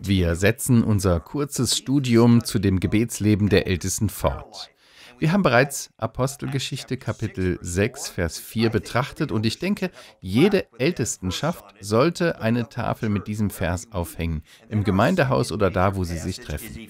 Wir setzen unser kurzes Studium zu dem Gebetsleben der Ältesten fort. Wir haben bereits Apostelgeschichte Kapitel 6, Vers 4 betrachtet und ich denke, jede Ältestenschaft sollte eine Tafel mit diesem Vers aufhängen, im Gemeindehaus oder da, wo sie sich treffen.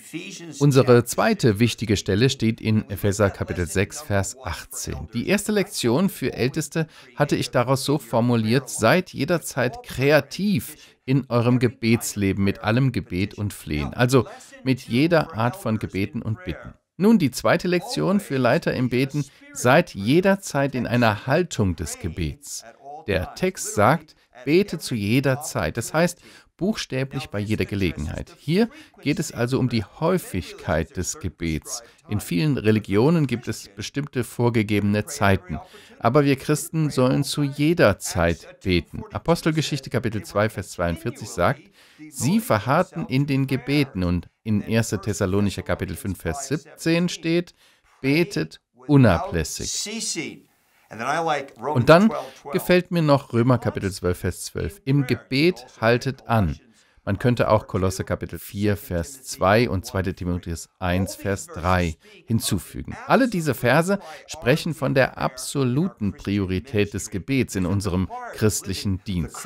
Unsere zweite wichtige Stelle steht in Epheser Kapitel 6, Vers 18. Die erste Lektion für Älteste hatte ich daraus so formuliert, seid jederzeit kreativ in eurem Gebetsleben mit allem Gebet und Flehen, also mit jeder Art von Gebeten und Bitten. Nun die zweite Lektion für Leiter im Beten, seid jederzeit in einer Haltung des Gebets. Der Text sagt, bete zu jeder Zeit. Das heißt, buchstäblich bei jeder Gelegenheit. Hier geht es also um die Häufigkeit des Gebets. In vielen Religionen gibt es bestimmte vorgegebene Zeiten, aber wir Christen sollen zu jeder Zeit beten. Apostelgeschichte Kapitel 2 Vers 42 sagt: Sie verharrten in den Gebeten und in 1. Thessalonicher Kapitel 5 Vers 17 steht: betet unablässig. Und dann gefällt mir noch Römer Kapitel 12, Vers 12. Im Gebet haltet an. Man könnte auch Kolosse Kapitel 4, Vers 2 und 2 Timotheus 1, Vers 3 hinzufügen. Alle diese Verse sprechen von der absoluten Priorität des Gebets in unserem christlichen Dienst.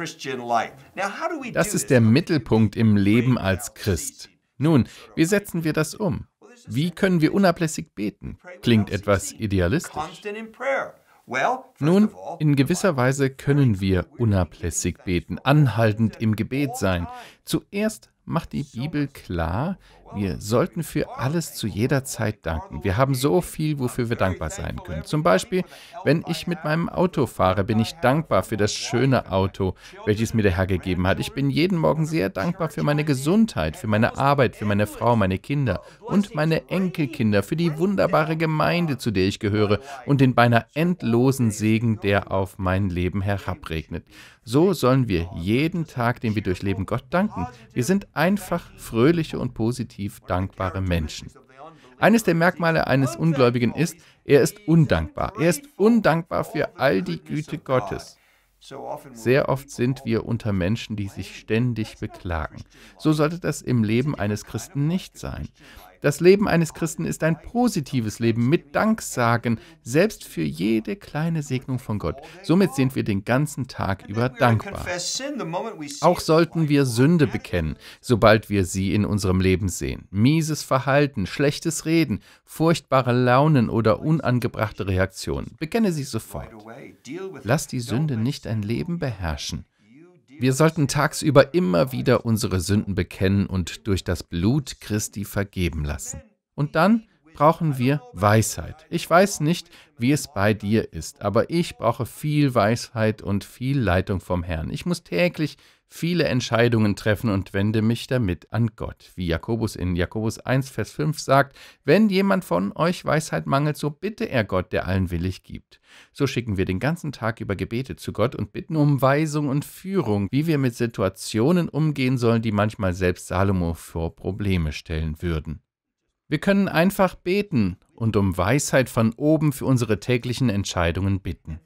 Das ist der Mittelpunkt im Leben als Christ. Nun, wie setzen wir das um? Wie können wir unablässig beten? Klingt etwas idealistisch. Nun, in gewisser Weise können wir unablässig beten, anhaltend im Gebet sein. Zuerst macht die Bibel klar, wir sollten für alles zu jeder Zeit danken. Wir haben so viel, wofür wir dankbar sein können. Zum Beispiel, wenn ich mit meinem Auto fahre, bin ich dankbar für das schöne Auto, welches mir der Herr gegeben hat. Ich bin jeden Morgen sehr dankbar für meine Gesundheit, für meine Arbeit, für meine Frau, meine Kinder und meine Enkelkinder, für die wunderbare Gemeinde, zu der ich gehöre und den beinahe endlosen Segen, der auf mein Leben herabregnet. So sollen wir jeden Tag, den wir durchleben, Gott danken. Wir sind einfach fröhliche und positiv dankbare Menschen. Eines der Merkmale eines Ungläubigen ist, er ist undankbar. Er ist undankbar für all die Güte Gottes. Sehr oft sind wir unter Menschen, die sich ständig beklagen. So sollte das im Leben eines Christen nicht sein. Das Leben eines Christen ist ein positives Leben mit Danksagen, selbst für jede kleine Segnung von Gott. Somit sind wir den ganzen Tag über dankbar. Auch sollten wir Sünde bekennen, sobald wir sie in unserem Leben sehen. Mieses Verhalten, schlechtes Reden, furchtbare Launen oder unangebrachte Reaktionen. Bekenne sie sofort. Lass die Sünde nicht dein Leben beherrschen. Wir sollten tagsüber immer wieder unsere Sünden bekennen und durch das Blut Christi vergeben lassen. Und dann brauchen wir Weisheit. Ich weiß nicht, wie es bei dir ist, aber ich brauche viel Weisheit und viel Leitung vom Herrn. Ich muss täglich viele Entscheidungen treffen und wende mich damit an Gott. Wie Jakobus in Jakobus 1, Vers 5 sagt, wenn jemand von euch Weisheit mangelt, so bitte er Gott, der allen willig gibt. So schicken wir den ganzen Tag über Gebete zu Gott und bitten um Weisung und Führung, wie wir mit Situationen umgehen sollen, die manchmal selbst Salomo vor Probleme stellen würden. Wir können einfach beten und um Weisheit von oben für unsere täglichen Entscheidungen bitten.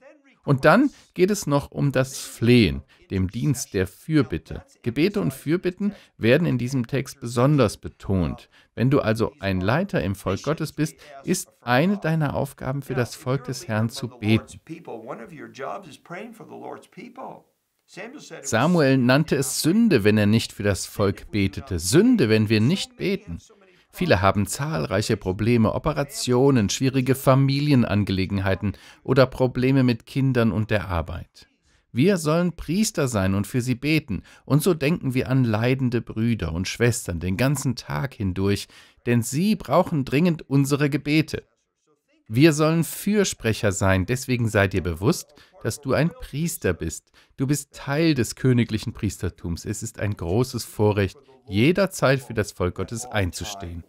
Und dann geht es noch um das Flehen, dem Dienst der Fürbitte. Gebete und Fürbitten werden in diesem Text besonders betont. Wenn du also ein Leiter im Volk Gottes bist, ist eine deiner Aufgaben für das Volk des Herrn zu beten. Samuel nannte es Sünde, wenn er nicht für das Volk betete. Sünde, wenn wir nicht beten. Viele haben zahlreiche Probleme, Operationen, schwierige Familienangelegenheiten oder Probleme mit Kindern und der Arbeit. Wir sollen Priester sein und für sie beten, und so denken wir an leidende Brüder und Schwestern den ganzen Tag hindurch, denn sie brauchen dringend unsere Gebete. Wir sollen Fürsprecher sein, deswegen sei dir bewusst, dass du ein Priester bist. Du bist Teil des königlichen Priestertums. Es ist ein großes Vorrecht, jederzeit für das Volk Gottes einzustehen.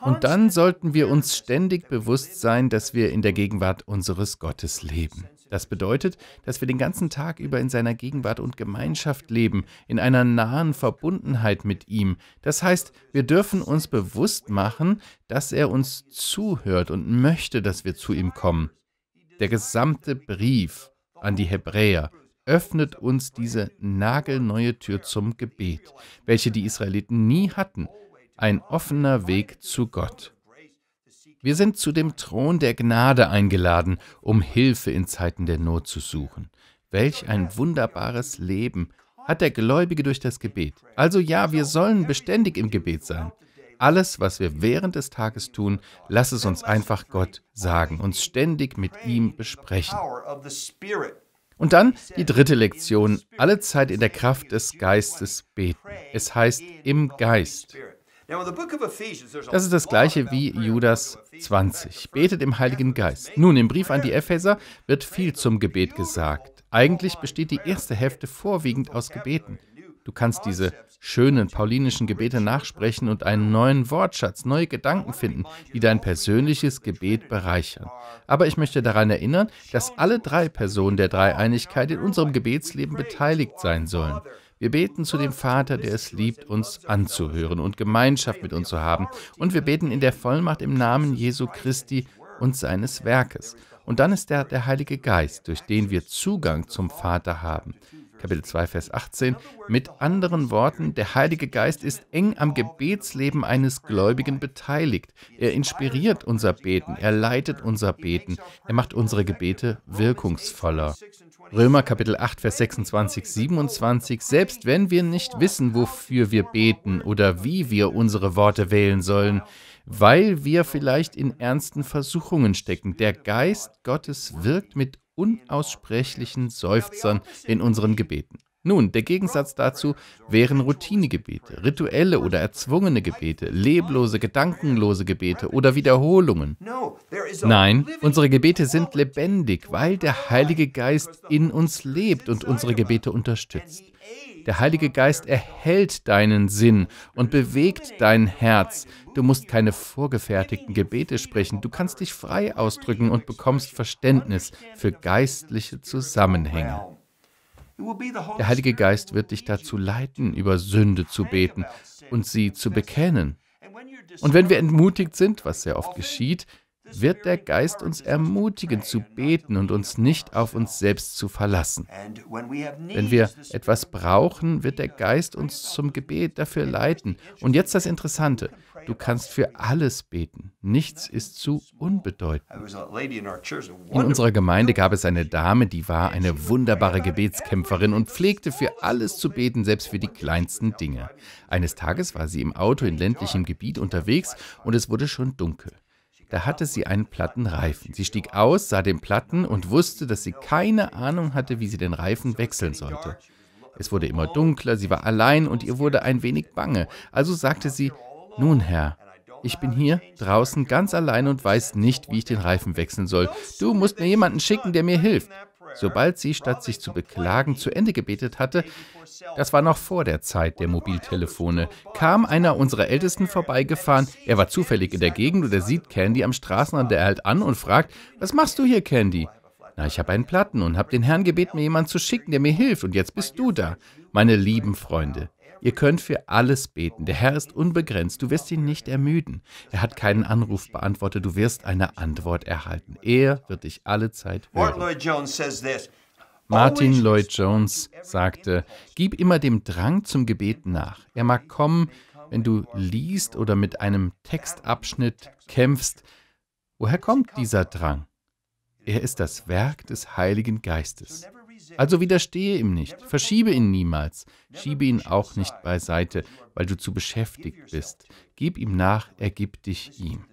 Und dann sollten wir uns ständig bewusst sein, dass wir in der Gegenwart unseres Gottes leben. Das bedeutet, dass wir den ganzen Tag über in seiner Gegenwart und Gemeinschaft leben, in einer nahen Verbundenheit mit ihm. Das heißt, wir dürfen uns bewusst machen, dass er uns zuhört und möchte, dass wir zu ihm kommen. Der gesamte Brief an die Hebräer öffnet uns diese nagelneue Tür zum Gebet, welche die Israeliten nie hatten, ein offener Weg zu Gott. Wir sind zu dem Thron der Gnade eingeladen, um Hilfe in Zeiten der Not zu suchen. Welch ein wunderbares Leben hat der Gläubige durch das Gebet. Also ja, wir sollen beständig im Gebet sein. Alles, was wir während des Tages tun, lass es uns einfach Gott sagen, uns ständig mit ihm besprechen. Und dann die dritte Lektion, alle Zeit in der Kraft des Geistes beten. Es heißt im Geist. Das ist das gleiche wie Judas 20. Betet im Heiligen Geist. Nun, im Brief an die Epheser wird viel zum Gebet gesagt. Eigentlich besteht die erste Hälfte vorwiegend aus Gebeten. Du kannst diese schönen paulinischen Gebete nachsprechen und einen neuen Wortschatz, neue Gedanken finden, die dein persönliches Gebet bereichern. Aber ich möchte daran erinnern, dass alle drei Personen der Dreieinigkeit in unserem Gebetsleben beteiligt sein sollen. Wir beten zu dem Vater, der es liebt, uns anzuhören und Gemeinschaft mit uns zu haben. Und wir beten in der Vollmacht im Namen Jesu Christi und seines Werkes. Und dann ist er der Heilige Geist, durch den wir Zugang zum Vater haben. Kapitel 2, Vers 18. Mit anderen Worten, der Heilige Geist ist eng am Gebetsleben eines Gläubigen beteiligt. Er inspiriert unser Beten, er leitet unser Beten, er macht unsere Gebete wirkungsvoller. Römer Kapitel 8, Vers 26, 27. Selbst wenn wir nicht wissen, wofür wir beten oder wie wir unsere Worte wählen sollen, weil wir vielleicht in ernsten Versuchungen stecken. Der Geist Gottes wirkt mit unaussprechlichen Seufzern in unseren Gebeten. Nun, der Gegensatz dazu wären Routinegebete, rituelle oder erzwungene Gebete, leblose, gedankenlose Gebete oder Wiederholungen. Nein, unsere Gebete sind lebendig, weil der Heilige Geist in uns lebt und unsere Gebete unterstützt. Der Heilige Geist erhält deinen Sinn und bewegt dein Herz. Du musst keine vorgefertigten Gebete sprechen. Du kannst dich frei ausdrücken und bekommst Verständnis für geistliche Zusammenhänge. Der Heilige Geist wird dich dazu leiten, über Sünde zu beten und sie zu bekennen. Und wenn wir entmutigt sind, was sehr oft geschieht, wird der Geist uns ermutigen zu beten und uns nicht auf uns selbst zu verlassen. Wenn wir etwas brauchen, wird der Geist uns zum Gebet dafür leiten. Und jetzt das Interessante, du kannst für alles beten. Nichts ist zu unbedeutend. In unserer Gemeinde gab es eine Dame, die war eine wunderbare Gebetskämpferin und pflegte für alles zu beten, selbst für die kleinsten Dinge. Eines Tages war sie im Auto in ländlichem Gebiet unterwegs und es wurde schon dunkel. Da hatte sie einen platten Reifen. Sie stieg aus, sah den Platten und wusste, dass sie keine Ahnung hatte, wie sie den Reifen wechseln sollte. Es wurde immer dunkler, sie war allein und ihr wurde ein wenig bange. Also sagte sie, nun Herr, ich bin hier draußen ganz allein und weiß nicht, wie ich den Reifen wechseln soll. Du musst mir jemanden schicken, der mir hilft sobald sie, statt sich zu beklagen, zu Ende gebetet hatte, das war noch vor der Zeit der Mobiltelefone, kam einer unserer Ältesten vorbeigefahren, er war zufällig in der Gegend und er sieht Candy am Straßenrand, er halt an und fragt, was machst du hier, Candy? Na, ich habe einen Platten und habe den Herrn gebeten, mir jemanden zu schicken, der mir hilft, und jetzt bist du da, meine lieben Freunde. Ihr könnt für alles beten. Der Herr ist unbegrenzt. Du wirst ihn nicht ermüden. Er hat keinen Anruf beantwortet. Du wirst eine Antwort erhalten. Er wird dich alle Zeit hören. Martin Lloyd Jones sagte, gib immer dem Drang zum Gebet nach. Er mag kommen, wenn du liest oder mit einem Textabschnitt kämpfst. Woher kommt dieser Drang? Er ist das Werk des Heiligen Geistes. Also widerstehe ihm nicht, verschiebe ihn niemals, schiebe ihn auch nicht beiseite, weil du zu beschäftigt bist. Gib ihm nach, ergib dich ihm.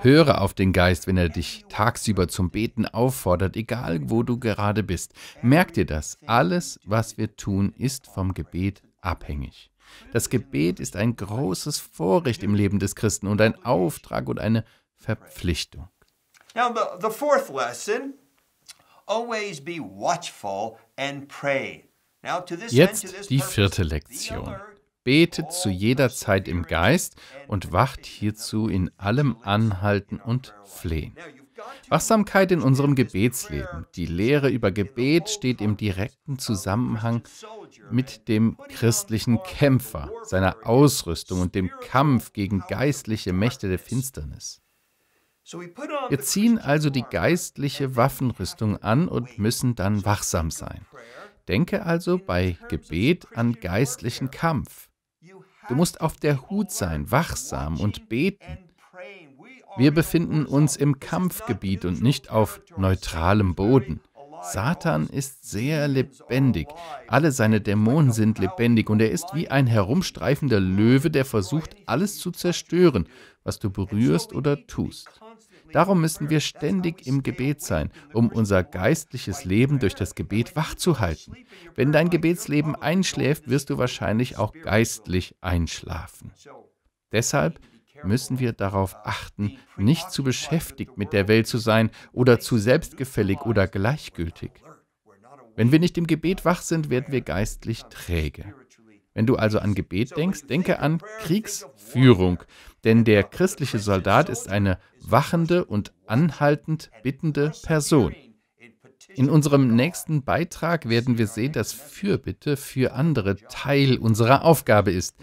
Höre auf den Geist, wenn er dich tagsüber zum Beten auffordert, egal wo du gerade bist. Merk dir das, alles, was wir tun, ist vom Gebet abhängig. Das Gebet ist ein großes Vorrecht im Leben des Christen und ein Auftrag und eine Verpflichtung. Now the fourth lesson Jetzt die vierte Lektion. Betet zu jeder Zeit im Geist und wacht hierzu in allem Anhalten und Flehen. Wachsamkeit in unserem Gebetsleben. Die Lehre über Gebet steht im direkten Zusammenhang mit dem christlichen Kämpfer, seiner Ausrüstung und dem Kampf gegen geistliche Mächte der Finsternis. Wir ziehen also die geistliche Waffenrüstung an und müssen dann wachsam sein. Denke also bei Gebet an geistlichen Kampf. Du musst auf der Hut sein, wachsam und beten. Wir befinden uns im Kampfgebiet und nicht auf neutralem Boden. Satan ist sehr lebendig, alle seine Dämonen sind lebendig und er ist wie ein herumstreifender Löwe, der versucht, alles zu zerstören was du berührst oder tust. Darum müssen wir ständig im Gebet sein, um unser geistliches Leben durch das Gebet wachzuhalten. Wenn dein Gebetsleben einschläft, wirst du wahrscheinlich auch geistlich einschlafen. Deshalb müssen wir darauf achten, nicht zu beschäftigt mit der Welt zu sein oder zu selbstgefällig oder gleichgültig. Wenn wir nicht im Gebet wach sind, werden wir geistlich träge. Wenn du also an Gebet denkst, denke an Kriegsführung, denn der christliche Soldat ist eine wachende und anhaltend bittende Person. In unserem nächsten Beitrag werden wir sehen, dass Fürbitte für andere Teil unserer Aufgabe ist.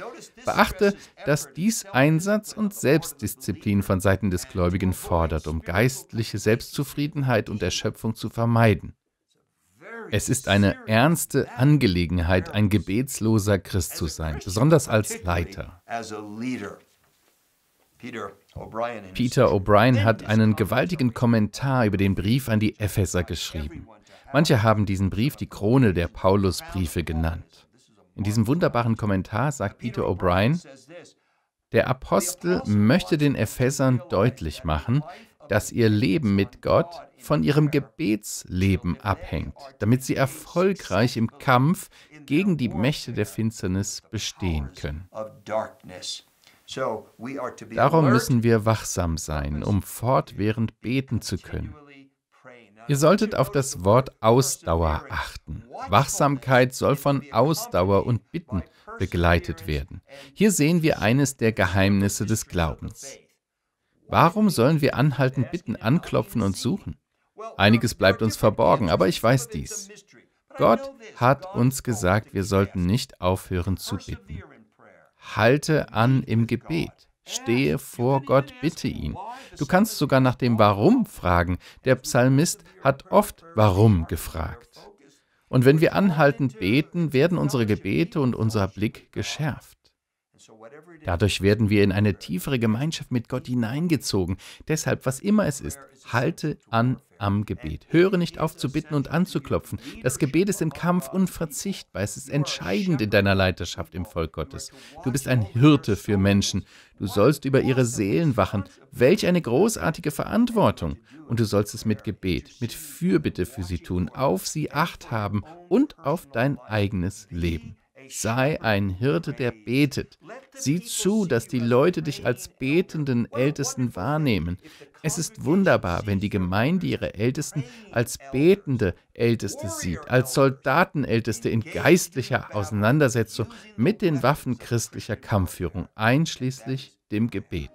Beachte, dass dies Einsatz und Selbstdisziplin von Seiten des Gläubigen fordert, um geistliche Selbstzufriedenheit und Erschöpfung zu vermeiden. Es ist eine ernste Angelegenheit, ein gebetsloser Christ zu sein, besonders als Leiter. Peter O'Brien hat einen gewaltigen Kommentar über den Brief an die Epheser geschrieben. Manche haben diesen Brief die Krone der Paulusbriefe genannt. In diesem wunderbaren Kommentar sagt Peter O'Brien, der Apostel möchte den Ephesern deutlich machen, dass ihr Leben mit Gott von ihrem Gebetsleben abhängt, damit sie erfolgreich im Kampf gegen die Mächte der Finsternis bestehen können. Darum müssen wir wachsam sein, um fortwährend beten zu können. Ihr solltet auf das Wort Ausdauer achten. Wachsamkeit soll von Ausdauer und Bitten begleitet werden. Hier sehen wir eines der Geheimnisse des Glaubens. Warum sollen wir anhalten, bitten, anklopfen und suchen? Einiges bleibt uns verborgen, aber ich weiß dies. Gott hat uns gesagt, wir sollten nicht aufhören zu bitten. Halte an im Gebet. Stehe vor Gott, bitte ihn. Du kannst sogar nach dem Warum fragen. Der Psalmist hat oft Warum gefragt. Und wenn wir anhaltend beten, werden unsere Gebete und unser Blick geschärft. Dadurch werden wir in eine tiefere Gemeinschaft mit Gott hineingezogen. Deshalb, was immer es ist, halte an am Gebet. Höre nicht auf zu bitten und anzuklopfen. Das Gebet ist im Kampf unverzichtbar. Es ist entscheidend in deiner Leiterschaft im Volk Gottes. Du bist ein Hirte für Menschen. Du sollst über ihre Seelen wachen. Welch eine großartige Verantwortung. Und du sollst es mit Gebet, mit Fürbitte für sie tun, auf sie acht haben und auf dein eigenes Leben. Sei ein Hirte, der betet. Sieh zu, dass die Leute dich als betenden Ältesten wahrnehmen. Es ist wunderbar, wenn die Gemeinde ihre Ältesten als betende Älteste sieht, als Soldatenälteste in geistlicher Auseinandersetzung mit den Waffen christlicher Kampfführung, einschließlich dem Gebet.